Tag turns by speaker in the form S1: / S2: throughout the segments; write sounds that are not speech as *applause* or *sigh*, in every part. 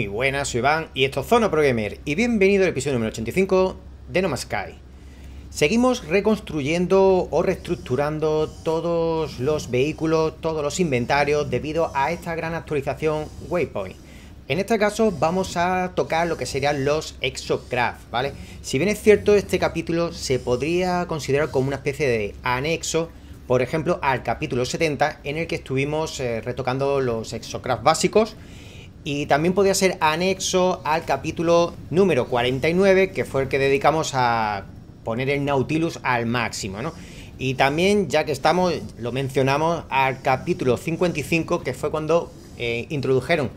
S1: Muy buenas, soy Iván y esto es Zona Pro y bienvenido al episodio número 85 de No Sky. Seguimos reconstruyendo o reestructurando todos los vehículos, todos los inventarios debido a esta gran actualización Waypoint. En este caso vamos a tocar lo que serían los Exocraft, ¿vale? Si bien es cierto, este capítulo se podría considerar como una especie de anexo por ejemplo, al capítulo 70 en el que estuvimos eh, retocando los exocraft básicos y también podía ser anexo al capítulo número 49, que fue el que dedicamos a poner el Nautilus al máximo, ¿no? Y también, ya que estamos, lo mencionamos al capítulo 55, que fue cuando eh, introdujeron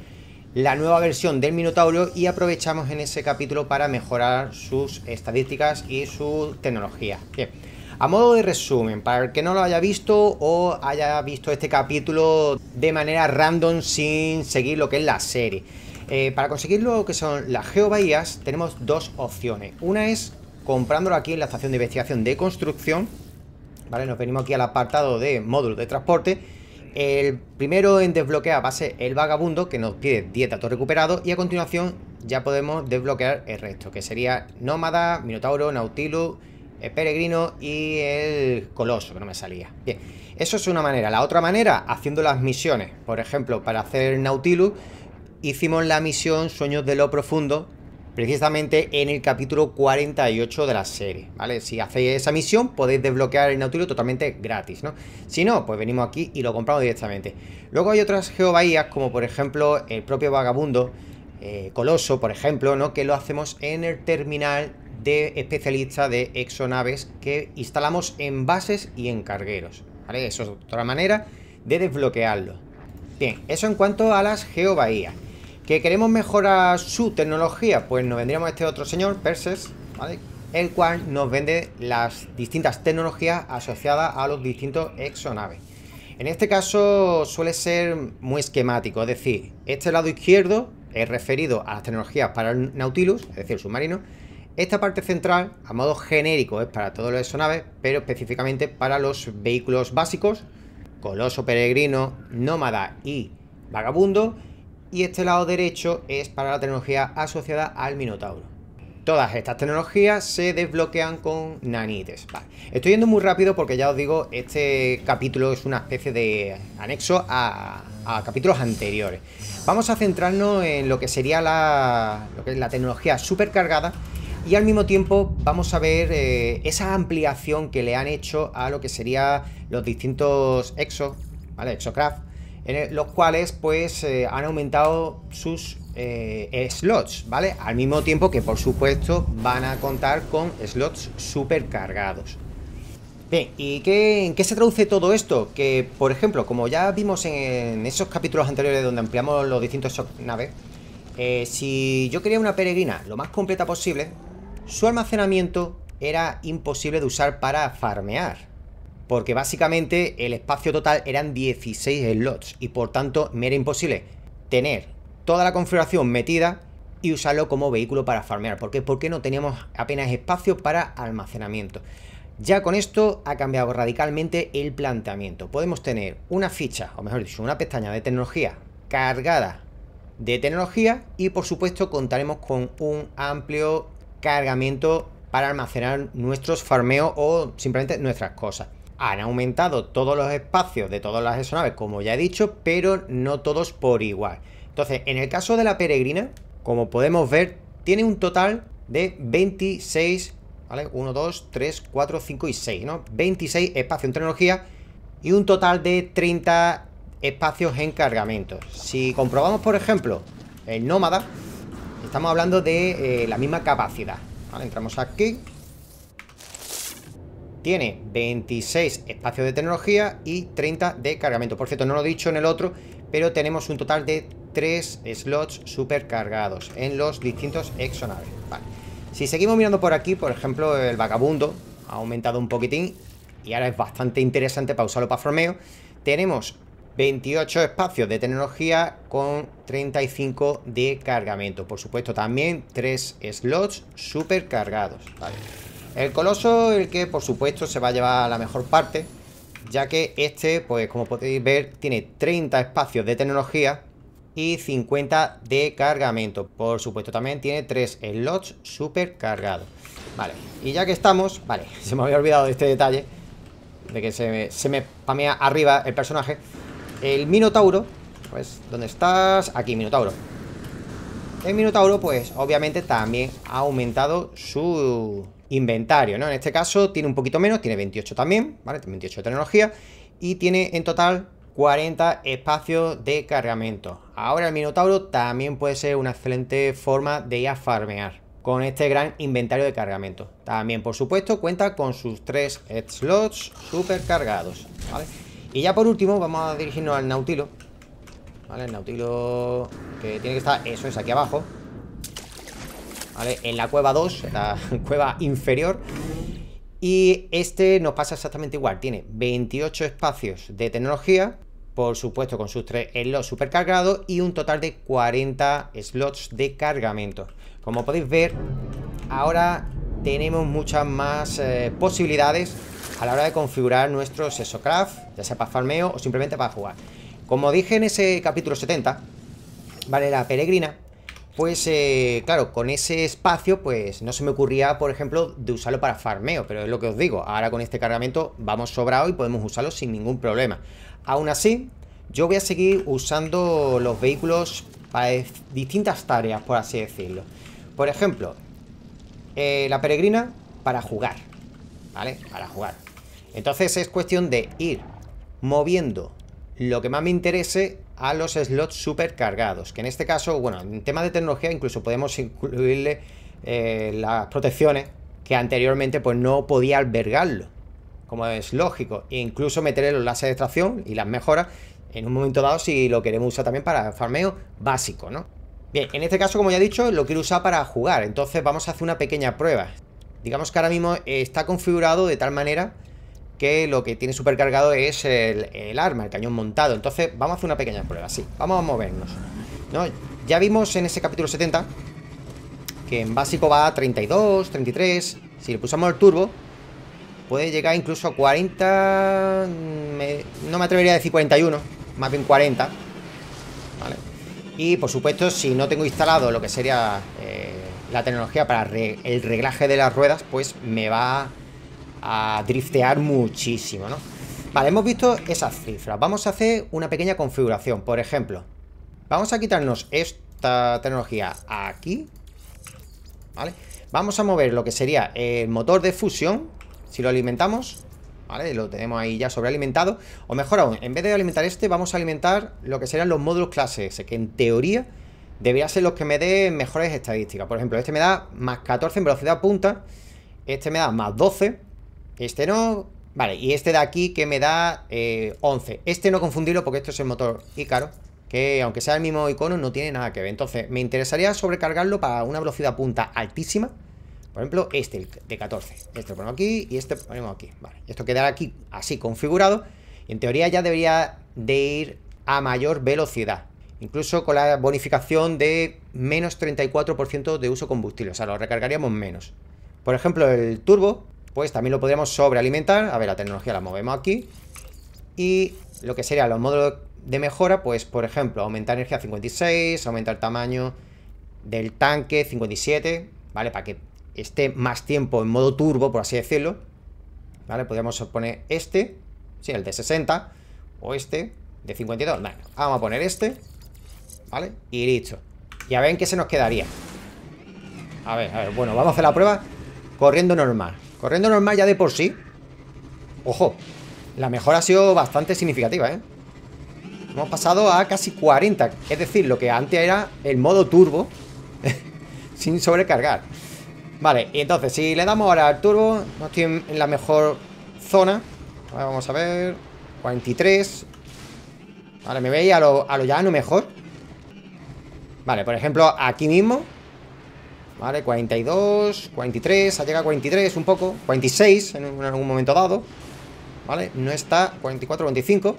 S1: la nueva versión del Minotauro y aprovechamos en ese capítulo para mejorar sus estadísticas y su tecnología. Bien. A modo de resumen, para el que no lo haya visto o haya visto este capítulo de manera random sin seguir lo que es la serie. Eh, para conseguir lo que son las Geobahías tenemos dos opciones. Una es comprándolo aquí en la estación de investigación de construcción. Vale, nos venimos aquí al apartado de módulos de transporte. El primero en desbloquear va a el vagabundo que nos pide 10 datos recuperados y a continuación ya podemos desbloquear el resto, que sería nómada, minotauro, nautilus el eh, peregrino y el coloso, que no me salía. Bien, eso es una manera. La otra manera, haciendo las misiones. Por ejemplo, para hacer Nautilus, hicimos la misión Sueños de lo Profundo, precisamente en el capítulo 48 de la serie, ¿vale? Si hacéis esa misión, podéis desbloquear el Nautilus totalmente gratis, ¿no? Si no, pues venimos aquí y lo compramos directamente. Luego hay otras geobahías, como por ejemplo el propio Vagabundo, eh, Coloso, por ejemplo, ¿no? Que lo hacemos en el terminal de especialista de exonaves que instalamos en bases y en cargueros. Eso es otra manera de desbloquearlo. Bien, eso en cuanto a las geobahías. ¿Que queremos mejorar su tecnología? Pues nos vendríamos a este otro señor, Perses, el cual nos vende las distintas tecnologías asociadas a los distintos exonaves. En este caso suele ser muy esquemático, es decir, este lado izquierdo es referido a las tecnologías para el Nautilus, es decir, el submarino, esta parte central, a modo genérico, es para todos los exonaves, pero específicamente para los vehículos básicos, Coloso Peregrino, Nómada y Vagabundo, y este lado derecho es para la tecnología asociada al Minotauro. Todas estas tecnologías se desbloquean con nanites. Estoy yendo muy rápido porque ya os digo, este capítulo es una especie de anexo a, capítulos anteriores. Vamos a centrarnos en lo que sería la, la tecnología supercargada y al mismo tiempo vamos a ver eh, esa ampliación que le han hecho a lo que serían los distintos exos, ¿vale? Exocraft, en los cuales pues eh, han aumentado sus eh, slots, ¿vale? Al mismo tiempo que por supuesto van a contar con slots supercargados. Bien, ¿y qué, en qué se traduce todo esto? Que, por ejemplo, como ya vimos en esos capítulos anteriores donde ampliamos los distintos naves, si yo quería una peregrina lo más completa posible, su almacenamiento era imposible de usar para farmear. Porque básicamente el espacio total eran 16 slots y por tanto me era imposible tener toda la configuración metida y usarlo como vehículo para farmear. ¿Por qué? Porque no teníamos apenas espacio para almacenamiento. Ya con esto ha cambiado radicalmente el planteamiento. Podemos tener una ficha, o mejor dicho, una pestaña de tecnología cargada de tecnología y por supuesto contaremos con un amplio cargamento para almacenar nuestros farmeos o simplemente nuestras cosas. Han aumentado todos los espacios de todas las exonaves, como ya he dicho, pero no todos por igual. Entonces, en el caso de la peregrina, como podemos ver, tiene un total de 26, ¿vale? 1, 2, 3, 4, 5 y 6, ¿no? 26 espacios en tecnología y un total de 30 espacios en cargamento. Si comprobamos, por ejemplo, el nómada, Estamos hablando de eh, la misma capacidad. entramos aquí. Tiene 26 espacios de tecnología y 30 de cargamento. Por cierto, no lo he dicho en el otro, pero tenemos un total de 3 slots supercargados en los distintos exonaves. Si seguimos mirando por aquí, por ejemplo, el vagabundo ha aumentado un poquitín y ahora es bastante interesante para usarlo para formeo. Tenemos 28 espacios de tecnología con 35 de cargamento. Por supuesto, también 3 slots super cargados El coloso, el que por supuesto se va a llevar a la mejor parte, ya que este, pues como podéis ver, tiene 30 espacios de tecnología y 50 de cargamento. Por supuesto, también tiene 3 slots super cargados, Vale, y ya que estamos, vale, *laughs* se me había olvidado de este detalle, de que se, se me pamea arriba el personaje. El Minotauro, pues, ¿dónde estás? Aquí, Minotauro. El Minotauro, pues, obviamente también ha aumentado su inventario, ¿no? En este caso tiene un poquito menos, tiene 28 también, ¿vale? Tiene 28 de tecnología y tiene en total 40 espacios de cargamento. Ahora el Minotauro también puede ser una excelente forma de ir a farmear con este gran inventario de cargamento. También, por supuesto, cuenta con sus tres slots supercargados, ¿vale? Y ya por último vamos a dirigirnos al Nautilo Vale, el Nautilo Que tiene que estar, eso es, aquí abajo Vale, en la cueva 2 La *laughs* cueva inferior Y este nos pasa exactamente igual Tiene 28 espacios de tecnología Por supuesto con sus 3 slots supercargados Y un total de 40 slots de cargamento Como podéis ver Ahora tenemos muchas más eh, posibilidades a la hora de configurar nuestro SESOcraft, ya sea para farmeo o simplemente para jugar. Como dije en ese capítulo 70, ¿vale? La peregrina, pues eh, claro, con ese espacio pues no se me ocurría, por ejemplo, de usarlo para farmeo, pero es lo que os digo, ahora con este cargamento vamos sobrado y podemos usarlo sin ningún problema. Aún así, yo voy a seguir usando los vehículos para distintas tareas, por así decirlo. Por ejemplo, eh, la peregrina para jugar, ¿vale? Para jugar. Entonces es cuestión de ir moviendo lo que más me interese a los slots supercargados. Que en este caso, bueno, en tema de tecnología incluso podemos incluirle eh, las protecciones que anteriormente pues no podía albergarlo. Como es lógico. E incluso meterle los láseres de extracción y las mejoras en un momento dado si lo queremos usar también para farmeo básico, ¿no? Bien, en este caso, como ya he dicho, lo quiero usar para jugar. Entonces vamos a hacer una pequeña prueba. Digamos que ahora mismo está configurado de tal manera lo que tiene supercargado es el, arma, el cañón montado. Entonces, vamos a hacer una pequeña prueba, sí. Vamos a movernos. Ya vimos en ese capítulo 70 que en básico va a 32, 33. Si le pulsamos el turbo, puede llegar incluso a 40... no me atrevería a decir 41, más bien 40. Vale. Y por supuesto, si no tengo instalado lo que sería eh, la tecnología para el reglaje de las ruedas, pues me va a driftear muchísimo, ¿no? Vale, hemos visto esas cifras. Vamos a hacer una pequeña configuración. Por ejemplo, vamos a quitarnos esta tecnología aquí. ¿Vale? Vamos a mover lo que sería el motor de fusión. Si lo alimentamos, ¿vale? Lo tenemos ahí ya sobrealimentado. O mejor aún, en vez de alimentar este, vamos a alimentar lo que serían los módulos clase S, que en teoría debería ser los que me den mejores estadísticas. Por ejemplo, este me da más 14 en velocidad punta. Este me da más 12 este no. Vale, y este de aquí que me da 11. Eh, este no confundirlo porque esto es el motor Ícaro, que aunque sea el mismo icono no tiene nada que ver. Entonces, me interesaría sobrecargarlo para una velocidad punta altísima. Por ejemplo, este, de 14. Este lo ponemos aquí y este lo ponemos aquí. Vale, esto quedará aquí así configurado. Y en teoría ya debería de ir a mayor velocidad. Incluso con la bonificación de menos 34% de uso combustible. O sea, lo recargaríamos menos. Por ejemplo, el turbo pues también lo podríamos sobrealimentar. A ver, la tecnología la movemos aquí. Y lo que sería los módulos de mejora, pues por ejemplo, aumentar energía 56, aumentar el tamaño del tanque 57, ¿vale? Para que esté más tiempo en modo turbo, por así decirlo. ¿Vale? Podríamos poner este, sí, el de 60, o este, de 52. vale vamos a poner este, ¿vale? Y dicho, ya ven ver qué se nos quedaría. A ver, a ver, bueno, vamos a hacer la prueba corriendo normal. Corriendo normal ya de por sí. Ojo, la mejora ha sido bastante significativa, ¿eh? Hemos pasado a casi 40, es decir, lo que antes era el modo turbo *laughs* sin sobrecargar. Vale, y entonces si le damos ahora al turbo, no estoy en, la mejor zona. vamos a ver, 43. Vale, me veis a lo, a lo llano mejor. Vale, por ejemplo, aquí mismo Vale, 42, 43, ha llegado a 43 un poco, 46 en, algún momento dado. Vale, no está 44, 25.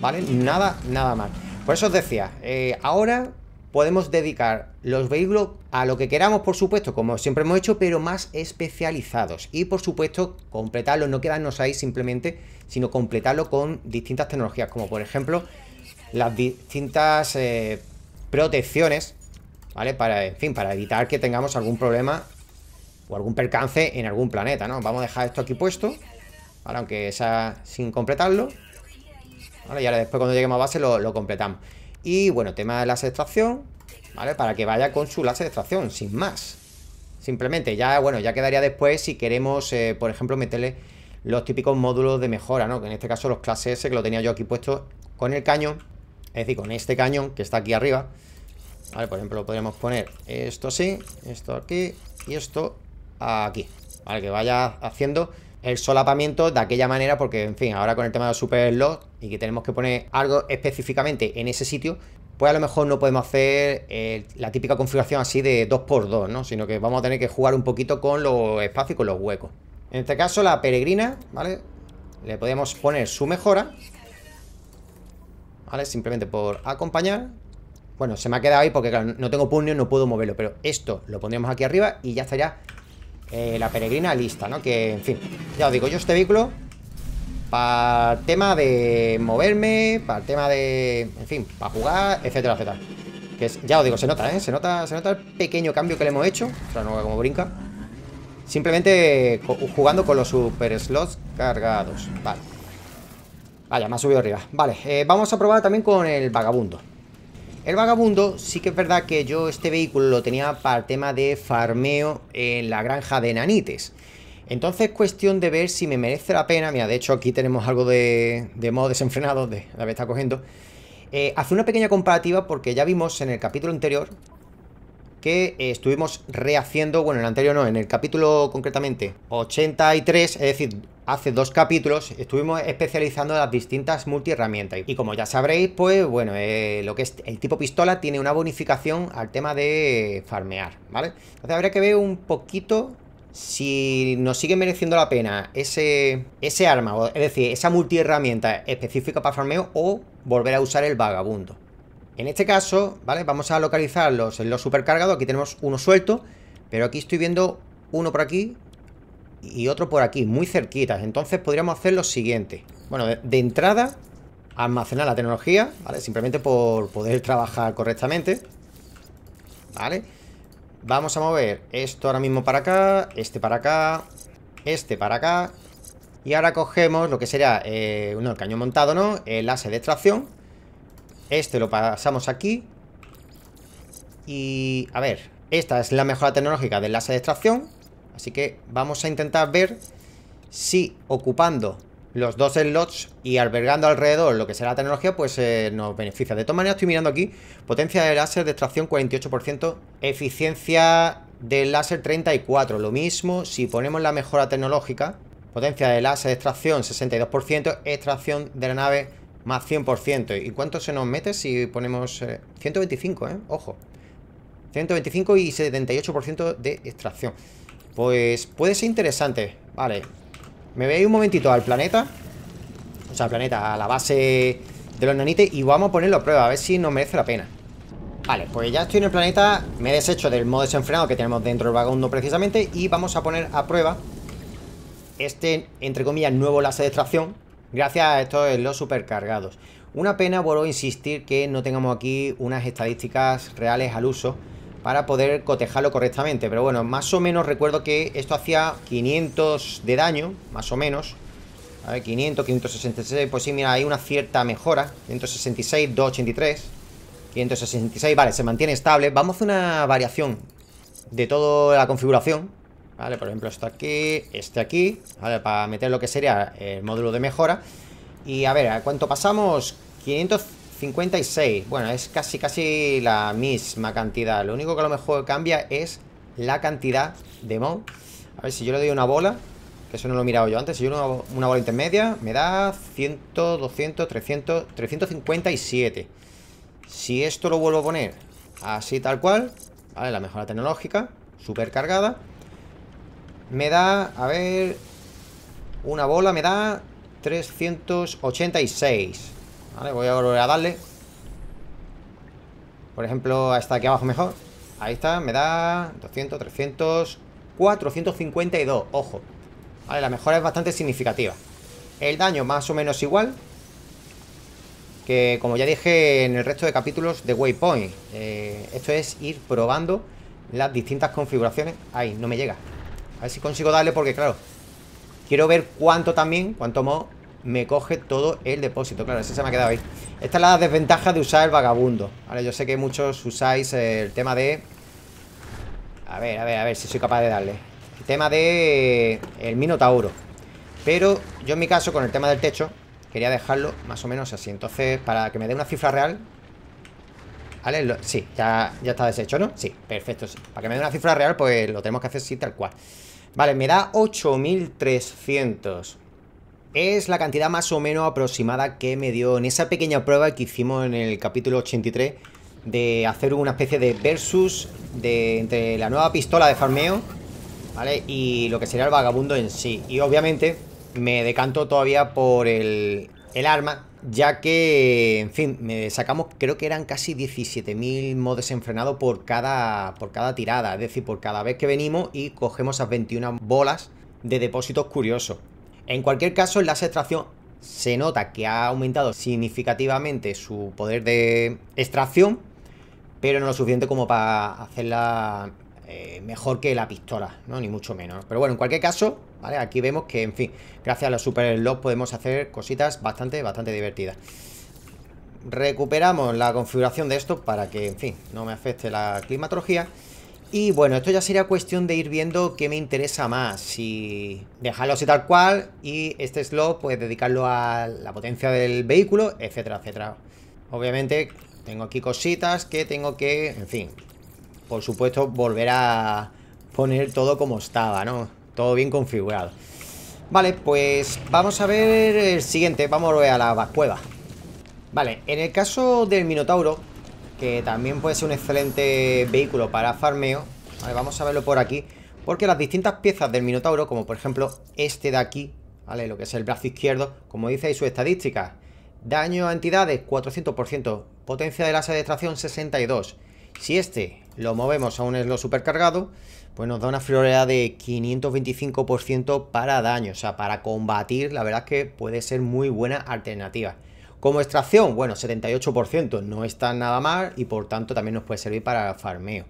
S1: Vale, nada, nada más Por eso os decía, eh, ahora podemos dedicar los vehículos a lo que queramos, por supuesto, como siempre hemos hecho, pero más especializados. Y por supuesto, completarlo, no quedarnos ahí simplemente, sino completarlo con distintas tecnologías, como por ejemplo las distintas eh, protecciones ¿Vale? Para, en fin, para evitar que tengamos algún problema o algún percance en algún planeta, ¿no? Vamos a dejar esto aquí puesto. Para Aunque sea sin completarlo. Y ahora después cuando lleguemos a base lo, completamos. Y bueno, tema de la de ¿Vale? Para que vaya con su láser de extracción, sin más. Simplemente, ya, bueno, ya quedaría después si queremos, eh, por ejemplo, meterle los típicos módulos de mejora, ¿no? Que en este caso los clases S que lo tenía yo aquí puesto con el cañón. Es decir, con este cañón que está aquí arriba. Vale, por ejemplo, podríamos poner esto así, esto aquí y esto aquí. Vale, que vaya haciendo el solapamiento de aquella manera porque, en fin, ahora con el tema del super slot y que tenemos que poner algo específicamente en ese sitio, pues a lo mejor no podemos hacer eh, la típica configuración así de 2x2, ¿no? Sino que vamos a tener que jugar un poquito con los espacios y con los huecos. En este caso, la peregrina, ¿vale? Le podemos poner su mejora. ¿Vale? Simplemente por acompañar. Bueno, se me ha quedado ahí porque claro, no tengo puño, no puedo moverlo Pero esto lo pondríamos aquí arriba y ya estaría eh, la peregrina lista, ¿no? Que, en fin, ya os digo, yo este vehículo para el tema de moverme, para el tema de, en fin, para jugar, etcétera, etcétera. Que ya os digo, se nota, ¿eh? Se nota, se nota el pequeño cambio que le hemos hecho. O sea, no como brinca. Simplemente jugando con los super slots cargados. Vale. Vaya, me ha subido arriba. Vale, eh, vamos a probar también con el vagabundo. El vagabundo sí que es verdad que yo este vehículo lo tenía para el tema de farmeo en la granja de nanites. Entonces cuestión de ver si me merece la pena. Mira, de hecho aquí tenemos algo de, modo desenfrenado, de la vez está cogiendo. Eh, una pequeña comparativa porque ya vimos en el capítulo anterior que eh, estuvimos rehaciendo, bueno, en el anterior no, en el capítulo concretamente 83, es decir, hace dos capítulos estuvimos especializando las distintas multiherramientas y como ya sabréis pues bueno eh, lo que es el tipo pistola tiene una bonificación al tema de farmear vale entonces habría que ver un poquito si nos sigue mereciendo la pena ese, ese arma, es decir, esa multiherramienta específica para farmeo o volver a usar el vagabundo. En este caso, ¿vale? Vamos a localizarlos en los supercargados. Aquí tenemos uno suelto, pero aquí estoy viendo uno por aquí y otro por aquí, muy cerquitas. Entonces podríamos hacer lo siguiente. Bueno, de, entrada, almacenar la tecnología, ¿vale? Simplemente por poder trabajar correctamente. ¿Vale? Vamos a mover esto ahora mismo para acá, este para acá, este para acá. Y ahora cogemos lo que sería, eh, el cañón montado, ¿no? El ase de extracción este lo pasamos aquí. Y... a ver. Esta es la mejora tecnológica del láser de extracción. Así que vamos a intentar ver si ocupando los dos slots y albergando alrededor lo que será la tecnología, pues eh, nos beneficia. De todas maneras, estoy mirando aquí. Potencia de láser de extracción 48%. Eficiencia del láser 34%. Lo mismo si ponemos la mejora tecnológica. Potencia de láser de extracción 62%. Extracción de la nave más 100%. ¿Y cuánto se nos mete si ponemos... 125, eh, ¿eh? Ojo. 125 y 78% de extracción. Pues puede ser interesante. Vale. Me voy un momentito al planeta. O sea, al planeta, a la base de los nanites. Y vamos a ponerlo a prueba, a ver si nos merece la pena. Vale, pues ya estoy en el planeta. Me he deshecho del modo desenfrenado que tenemos dentro del no precisamente. Y vamos a poner a prueba este, entre comillas, nuevo láser de extracción gracias a estos los supercargados. Una pena, vuelvo a insistir, que no tengamos aquí unas estadísticas reales al uso para poder cotejarlo correctamente. Pero bueno, más o menos recuerdo que esto hacía 500 de daño, más o menos. A ver, 500, 566, pues sí, mira, hay una cierta mejora. 566, 283, 566, vale, se mantiene estable. Vamos a hacer una variación de toda la configuración Vale, por ejemplo, esto aquí, este aquí para meter lo que sería el módulo de mejora Y a ver, ¿a cuánto pasamos? 556 Bueno, es casi, casi la misma cantidad Lo único que a lo mejor cambia es la cantidad de mod A ver, si yo le doy una bola que eso no lo he mirado yo antes. Si yo una, una bola intermedia, me da 100, 200, 300, 357. Si esto lo vuelvo a poner así tal cual, ¿vale? La mejora tecnológica, supercargada. Me da, a ver... Una bola me da 386. Vale, voy a volver a darle. Por ejemplo, a esta aquí abajo mejor. Ahí está, me da 200, 300, 452. Ojo. Vale, la mejora es bastante significativa. El daño más o menos igual. Que como ya dije en el resto de capítulos de Waypoint. Eh, esto es ir probando las distintas configuraciones. Ahí, no me llega. A ver si consigo darle porque, claro Quiero ver cuánto también, cuánto mo me coge todo el depósito Claro, ese se me ha quedado ahí Esta es la desventaja de usar el vagabundo yo sé que muchos usáis el tema de A ver, a ver, a ver si soy capaz de darle El tema de... El minotauro Pero yo en mi caso, con el tema del techo Quería dejarlo más o menos así Entonces, para que me dé una cifra real ¿Vale? sí, ya, está deshecho, ¿no? Sí, perfecto Para que me dé una cifra real, pues lo tenemos que hacer así tal cual Vale, me da 8300. Es la cantidad más o menos aproximada que me dio en esa pequeña prueba que hicimos en el capítulo 83 de hacer una especie de versus de, entre la nueva pistola de farmeo, ¿vale? Y lo que sería el vagabundo en sí. Y obviamente me decanto todavía por el, el arma ya que, en fin, sacamos, creo que eran casi 17.000 modos enfrenados por cada, por cada tirada, es decir, por cada vez que venimos y cogemos esas 21 bolas de depósitos curiosos. En cualquier caso, en la extracción se nota que ha aumentado significativamente su poder de extracción, pero no lo suficiente como para hacerla eh, mejor que la pistola, ¿no? Ni mucho menos. Pero bueno, en cualquier caso, Aquí vemos que, en fin, gracias a los super slots podemos hacer cositas bastante, bastante divertidas. Recuperamos la configuración de esto para que, en fin, no me afecte la climatología. Y bueno, esto ya sería cuestión de ir viendo qué me interesa más. Si dejarlo así tal cual y este slot, pues dedicarlo a la potencia del vehículo, etcétera, etcétera. Obviamente tengo aquí cositas que tengo que, en fin, por supuesto, volver a poner todo como estaba, ¿no? Todo bien configurado. Vale, pues vamos a ver el siguiente. Vamos a ver a la cueva. Vale, en el caso del Minotauro, que también puede ser un excelente vehículo para farmeo. Vale, vamos a verlo por aquí. Porque las distintas piezas del Minotauro, como por ejemplo este de aquí, ¿vale? Lo que es el brazo izquierdo, como dice ahí su estadística. Daño a entidades, 400%. Potencia de láser de extracción, 62. Si este lo movemos a un lo supercargado, pues nos da una friolera de 525% para daño, o sea, para combatir, la verdad es que puede ser muy buena alternativa. Como extracción, bueno, 78%, no está nada mal y por tanto también nos puede servir para farmeo.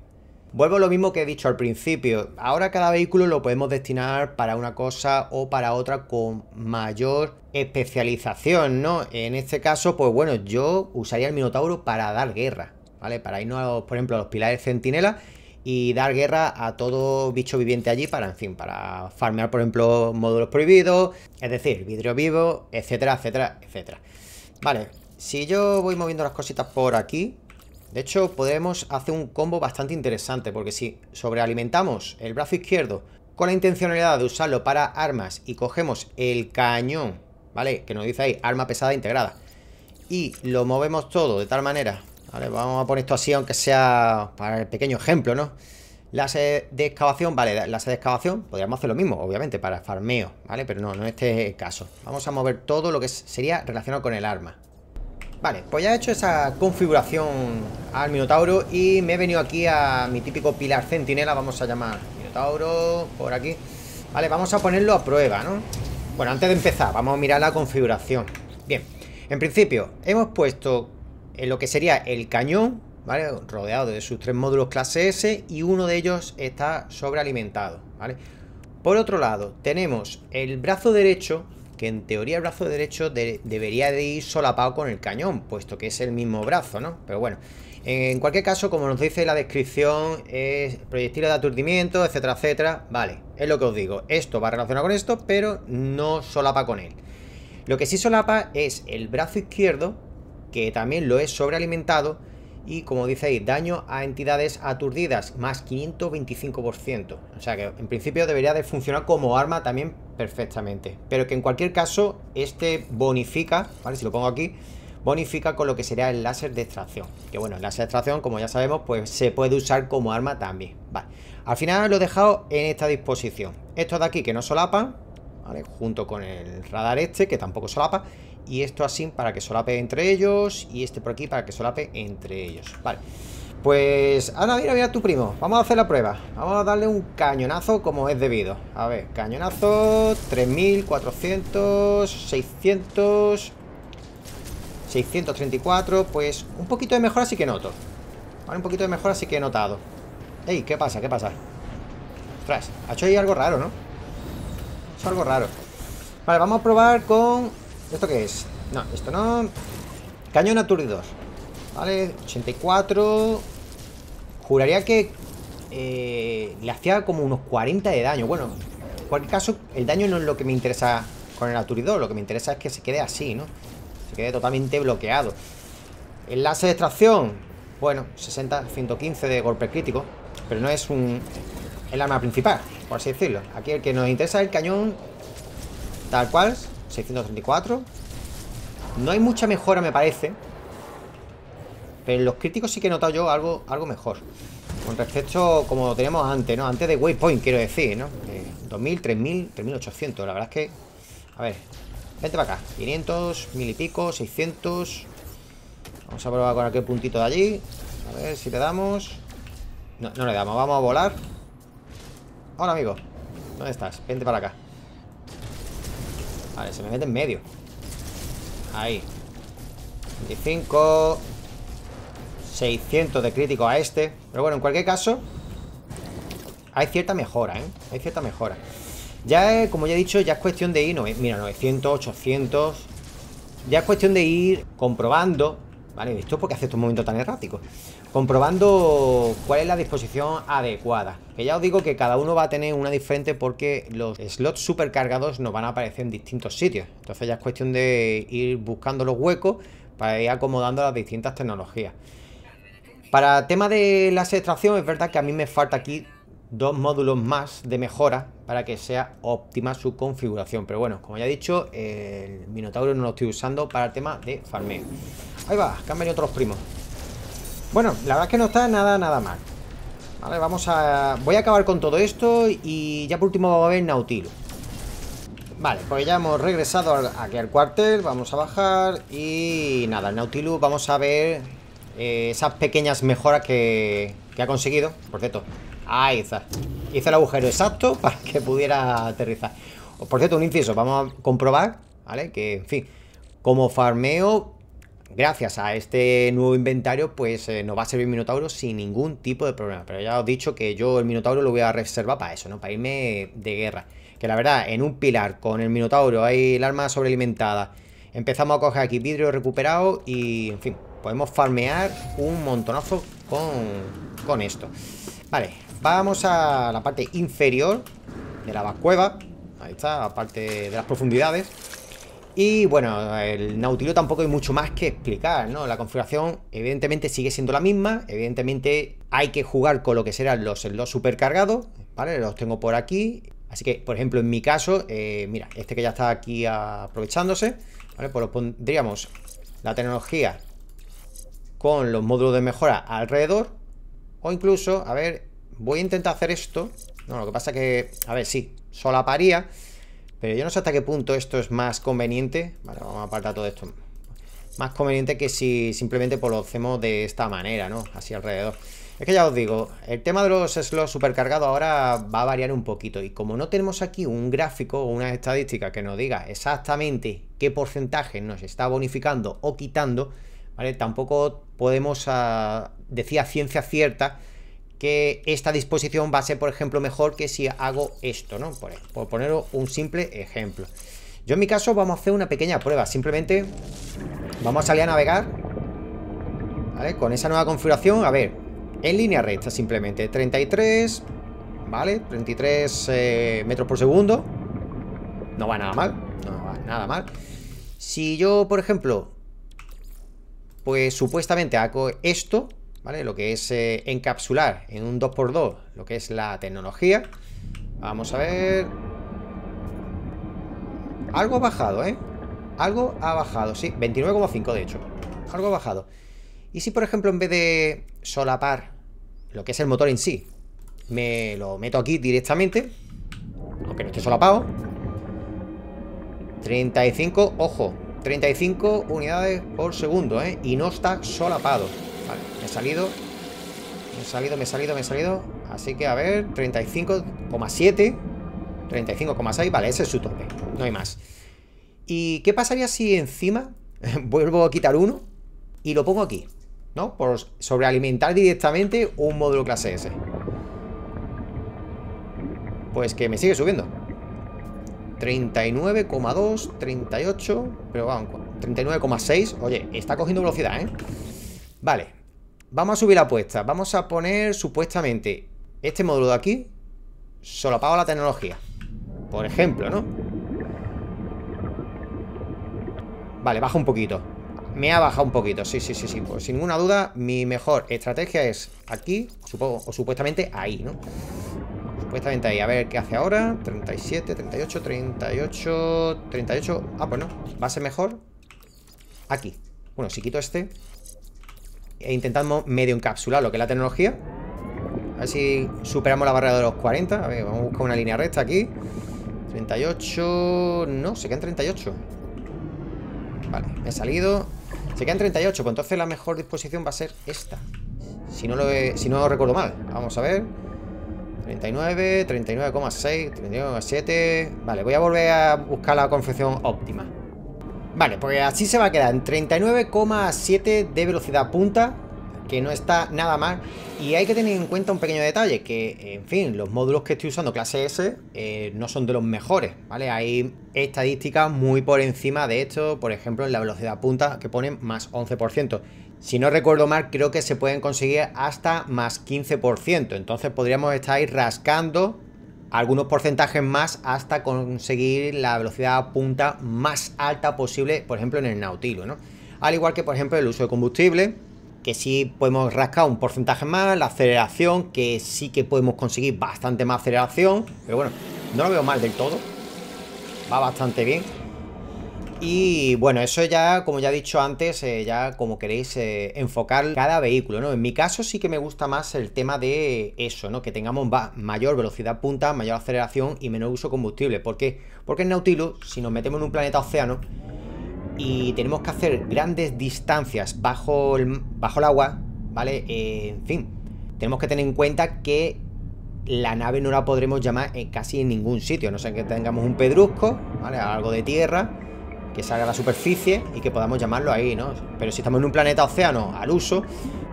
S1: Vuelvo a lo mismo que he dicho al principio, ahora cada vehículo lo podemos destinar para una cosa o para otra con mayor especialización, ¿no? En este caso, pues bueno, yo usaría el Minotauro para dar guerra, ¿vale? Para irnos, por ejemplo, a los pilares Centinela y dar guerra a todo bicho viviente allí para, en fin, para farmear, por ejemplo, módulos prohibidos, es decir, vidrio vivo, etcétera, etcétera, etcétera. Vale, si yo voy moviendo las cositas por aquí, de hecho podemos hacer un combo bastante interesante, porque si sobrealimentamos el brazo izquierdo con la intencionalidad de usarlo para armas y cogemos el cañón, ¿vale? Que nos dice ahí, arma pesada integrada, y lo movemos todo de tal manera Vale, vamos a poner esto así, aunque sea para el pequeño ejemplo, ¿no? Láser de excavación, vale, láser de excavación Podríamos hacer lo mismo, obviamente, para farmeo ¿Vale? Pero no, no en este caso Vamos a mover todo lo que sería relacionado con el arma Vale, pues ya he hecho esa configuración al Minotauro Y me he venido aquí a mi típico pilar centinela Vamos a llamar Minotauro por aquí Vale, vamos a ponerlo a prueba, ¿no? Bueno, antes de empezar, vamos a mirar la configuración Bien, en principio, hemos puesto en lo que sería el cañón, ¿vale? Rodeado de sus tres módulos clase S y uno de ellos está sobrealimentado, ¿vale? Por otro lado, tenemos el brazo derecho, que en teoría el brazo derecho debería de ir solapado con el cañón, puesto que es el mismo brazo, ¿no? Pero bueno, en cualquier caso, como nos dice la descripción, es proyectil de aturdimiento, etcétera, etcétera. Vale, es lo que os digo. Esto va relacionado con esto, pero no solapa con él. Lo que sí solapa es el brazo izquierdo, que también lo es sobrealimentado y como dice ahí, daño a entidades aturdidas, más 525%. O sea que en principio debería de funcionar como arma también perfectamente. Pero que en cualquier caso, este bonifica, ¿vale? Si lo pongo aquí, bonifica con lo que sería el láser de extracción. Que bueno, el láser de extracción, como ya sabemos, pues se puede usar como arma también. Vale. Al final lo he dejado en esta disposición. Estos de aquí que no solapan, Junto con el radar este, que tampoco solapa y esto así para que solape entre ellos y este por aquí para que solape entre ellos. Vale. Pues Ana mira, mira tu primo. Vamos a hacer la prueba. Vamos a darle un cañonazo como es debido. A ver, cañonazo 3400, 600 634, pues un poquito de mejora sí que noto. Vale, un poquito de mejora sí que he notado. Ey, ¿qué pasa? ¿Qué pasa? Ostras, ha hecho ahí algo raro, ¿no? Es algo raro. Vale, vamos a probar con ¿Esto qué es? No, esto no. Cañón aturidos Vale, 84. Juraría que eh, le hacía como unos 40 de daño. Bueno, en cualquier caso, el daño no es lo que me interesa con el aturidor. Lo que me interesa es que se quede así, ¿no? Se quede totalmente bloqueado. Enlace de extracción. Bueno, 60, 115 de golpe crítico. Pero no es un el arma principal, por así decirlo. Aquí el que nos interesa es el cañón tal cual, 634. No hay mucha mejora, me parece. Pero en los críticos sí que he notado yo algo, algo mejor. Con respecto, como teníamos antes, ¿no? Antes de Waypoint, quiero decir, ¿no? 2.000, 3.000, 3.800. La verdad es que... A ver, vente para acá. 500, 1.000 y pico, 600. Vamos a probar con aquel puntito de allí. A ver si le damos. No, no le damos. Vamos a volar. ahora amigo. ¿Dónde estás? Vente para acá. Vale, se me mete en medio Ahí 25 600 de crítico a este Pero bueno, en cualquier caso Hay cierta mejora, ¿eh? Hay cierta mejora Ya, eh, como ya he dicho, ya es cuestión de ir eh, Mira, 900, 800 Ya es cuestión de ir comprobando Vale, ¿esto porque hace estos momentos tan erráticos? comprobando cuál es la disposición adecuada. Que ya os digo que cada uno va a tener una diferente porque los slots supercargados nos van a aparecer en distintos sitios. Entonces ya es cuestión de ir buscando los huecos para ir acomodando las distintas tecnologías. Para tema de la extracción es verdad que a mí me falta aquí dos módulos más de mejora para que sea óptima su configuración. Pero bueno, como ya he dicho, el Minotauro no lo estoy usando para el tema de farmeo. Ahí va, que otros primos. Bueno, la verdad es que no está nada, nada mal. Vale, vamos a... Voy a acabar con todo esto y ya por último vamos a ver Nautilus. Vale, pues ya hemos regresado aquí al cuartel, vamos a bajar y nada, el Nautilus vamos a ver eh, esas pequeñas mejoras que, que ha conseguido. Por cierto, ahí está. Hice el agujero exacto *laughs* para que pudiera aterrizar. Por cierto, un inciso, vamos a comprobar, ¿vale? Que, en fin, como farmeo gracias a este nuevo inventario, pues eh, nos va a servir Minotauro sin ningún tipo de problema. Pero ya os he dicho que yo el Minotauro lo voy a reservar para eso, ¿no? Para irme de guerra. Que la verdad, en un pilar con el Minotauro hay el arma sobrealimentada. Empezamos a coger aquí vidrio recuperado y, en fin, podemos farmear un montonazo con, con esto. Vale, vamos a la parte inferior de la cueva. Ahí está, la parte de las profundidades. Y bueno, el Nautilus tampoco hay mucho más que explicar, ¿no? La configuración evidentemente sigue siendo la misma, evidentemente hay que jugar con lo que serán los supercargados, ¿vale? Los tengo por aquí, así que por ejemplo en mi caso, eh, mira, este que ya está aquí aprovechándose, ¿vale? Pues lo pondríamos la tecnología con los módulos de mejora alrededor, o incluso, a ver, voy a intentar hacer esto, no, lo que pasa que, a ver, sí, solaparía... paría pero yo no sé hasta qué punto esto es más conveniente. Vale, vamos a apartar todo esto. Más conveniente que si simplemente pues, lo hacemos de esta manera, ¿no? Así alrededor. Es que ya os digo, el tema de los slots supercargados ahora va a variar un poquito. Y como no tenemos aquí un gráfico o una estadística que nos diga exactamente qué porcentaje nos está bonificando o quitando, ¿vale? Tampoco podemos, ah, a, ciencia cierta, que esta disposición va a ser, por ejemplo, mejor que si hago esto, ¿no? Por, poner un simple ejemplo. Yo en mi caso vamos a hacer una pequeña prueba. Simplemente vamos a salir a navegar. ¿Vale? Con esa nueva configuración, a ver, en línea recta simplemente. 33, ¿vale? 33 eh, metros por segundo. No va nada mal, no va nada mal. Si yo, por ejemplo, pues supuestamente hago esto, ¿vale? Lo que es eh, encapsular en un 2x2 lo que es la tecnología. Vamos a ver... Algo ha bajado, ¿eh? Algo ha bajado, sí, 29,5 de hecho. Algo ha bajado. ¿Y si, por ejemplo, en vez de solapar lo que es el motor en sí, me lo meto aquí directamente, aunque no esté solapado, 35, ojo, 35 unidades por segundo, ¿eh? Y no está solapado salido. Me he salido, me he salido, me he salido. Así que, a ver, 35,7. 35,6. Vale, ese es su tope. No hay más. ¿Y qué pasaría si encima *laughs* vuelvo a quitar uno y lo pongo aquí? ¿No? Por sobrealimentar directamente un módulo clase S. Pues que me sigue subiendo. 39,2, 38, pero vamos, 39,6. Oye, está cogiendo velocidad, ¿eh? Vale, Vamos a subir la apuesta. Vamos a poner supuestamente este módulo de aquí Solo apago la tecnología. Por ejemplo, ¿no? Vale, baja un poquito. Me ha bajado un poquito, sí, sí, sí, sí. Pues, sin ninguna duda, mi mejor estrategia es aquí, supongo, o supuestamente ahí, ¿no? Supuestamente ahí. A ver qué hace ahora. 37, 38, 38, 38. Ah, pues no. Va a ser mejor aquí. Bueno, si quito este, e intentamos medio encapsular lo que es la tecnología. A ver si superamos la barrera de los 40. A ver, vamos a buscar una línea recta aquí. 38... No, se quedan 38. Vale, me he salido. Se quedan 38, pues entonces la mejor disposición va a ser esta. Si no lo, si no lo recuerdo mal. Vamos a ver. 39, 39,6, 39,7. Vale, voy a volver a buscar la confección óptima. Vale, porque así se va a quedar en 39,7 de velocidad punta, que no está nada mal. Y hay que tener en cuenta un pequeño detalle, que, en fin, los módulos que estoy usando clase S eh, no son de los mejores, ¿vale? Hay estadísticas muy por encima de esto, por ejemplo, en la velocidad punta que ponen más 11%. Si no recuerdo mal, creo que se pueden conseguir hasta más 15%, entonces podríamos estar ahí rascando algunos porcentajes más hasta conseguir la velocidad punta más alta posible, por ejemplo en el Nautilus, ¿no? Al igual que por ejemplo el uso de combustible, que sí podemos rascar un porcentaje más, la aceleración, que sí que podemos conseguir bastante más aceleración, pero bueno, no lo veo mal del todo, va bastante bien. Y bueno, eso ya, como ya he dicho antes, eh, ya como queréis eh, enfocar cada vehículo, ¿no? En mi caso sí que me gusta más el tema de eso, ¿no? Que tengamos mayor velocidad punta, mayor aceleración y menor uso de combustible. ¿Por qué? Porque en Nautilus, si nos metemos en un planeta océano y tenemos que hacer grandes distancias bajo el, bajo el agua, ¿vale? Eh, en fin, tenemos que tener en cuenta que la nave no la podremos llamar casi en ningún sitio, no sé que tengamos un pedrusco, ¿vale? Algo de tierra que salga a la superficie y que podamos llamarlo ahí, ¿no? Pero si estamos en un planeta océano al uso,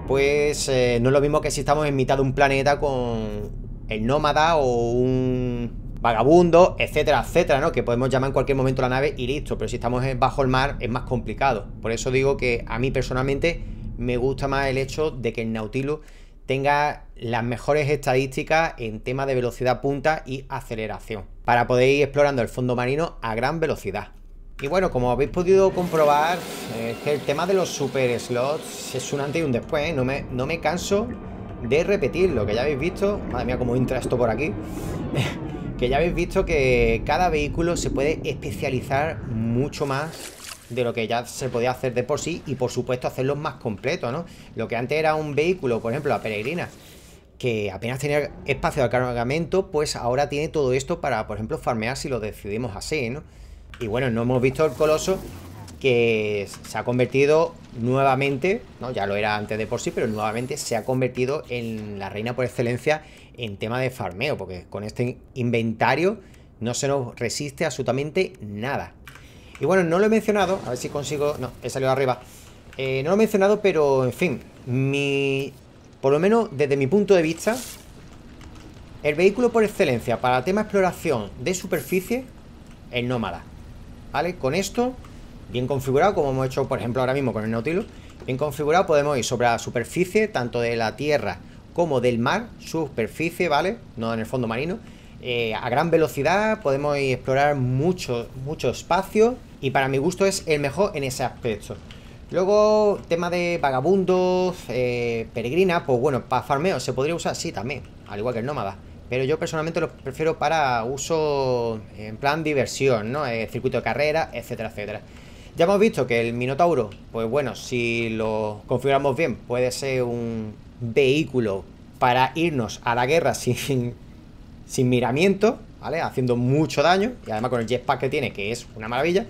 S1: pues eh, no es lo mismo que si estamos en mitad de un planeta con el nómada o un vagabundo, etcétera, etcétera, ¿no? Que podemos llamar en cualquier momento la nave y listo, pero si estamos bajo el mar es más complicado. Por eso digo que a mí personalmente me gusta más el hecho de que el Nautilus tenga las mejores estadísticas en tema de velocidad punta y aceleración, para poder ir explorando el fondo marino a gran velocidad. Y bueno, como habéis podido comprobar, eh, que el tema de los super slots es un antes y un después. ¿eh? No, me, no me canso de repetir lo que ya habéis visto. Madre mía, cómo entra esto por aquí. *laughs* que ya habéis visto que cada vehículo se puede especializar mucho más de lo que ya se podía hacer de por sí y por supuesto hacerlo más completo, ¿no? Lo que antes era un vehículo, por ejemplo, la peregrina, que apenas tenía espacio de cargamento, pues ahora tiene todo esto para, por ejemplo, farmear si lo decidimos así, ¿no? Y bueno, no hemos visto el coloso que se ha convertido nuevamente, ¿no? ya lo era antes de por sí, pero nuevamente se ha convertido en la reina por excelencia en tema de farmeo, porque con este inventario no se nos resiste absolutamente nada. Y bueno, no lo he mencionado, a ver si consigo... No, he salido arriba. Eh, no lo he mencionado, pero en fin, mi... Por lo menos desde mi punto de vista, el vehículo por excelencia para tema exploración de superficie es Nómada. Con esto, bien configurado, como hemos hecho, por ejemplo, ahora mismo con el Nautilus, bien configurado podemos ir sobre la superficie, tanto de la tierra como del mar, superficie, ¿vale? No en el fondo marino. Eh, a gran velocidad podemos explorar mucho, mucho espacio y para mi gusto es el mejor en ese aspecto. Luego, tema de vagabundos, eh, peregrina, pues bueno, para farmeo se podría usar, sí, también, al igual que el nómada. Pero yo personalmente lo prefiero para uso en plan diversión, ¿no? Eh, circuito de carrera, etcétera, etcétera. Ya hemos visto que el Minotauro, pues bueno, si lo configuramos bien, puede ser un vehículo para irnos a la guerra *laughs* sin, sin miramiento, ¿vale? Haciendo mucho daño, y además con el jetpack que tiene, que es una maravilla.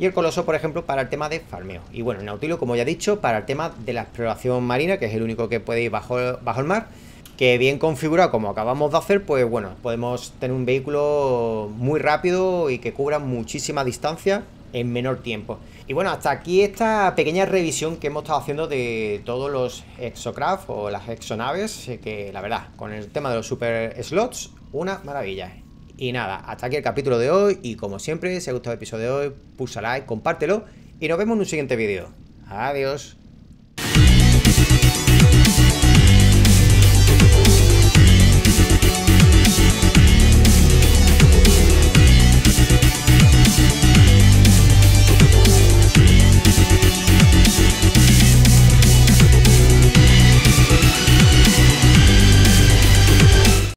S1: Y el Coloso, por ejemplo, para el tema de farmeo. Y bueno, el Nautilus, como ya he dicho, para el tema de la exploración marina, que es el único que puede ir bajo, bajo el mar que bien configurado como acabamos de hacer, pues bueno, podemos tener un vehículo muy rápido y que cubra muchísima distancia en menor tiempo. Y bueno, hasta aquí esta pequeña revisión que hemos estado haciendo de todos los exocraft o las exonaves, eh, que la verdad, con el tema de los super slots, una maravilla. Y nada, hasta aquí el capítulo de hoy y como siempre, si ha gustado el episodio de hoy, pulsa like, compártelo y nos vemos en un siguiente vídeo. Adiós.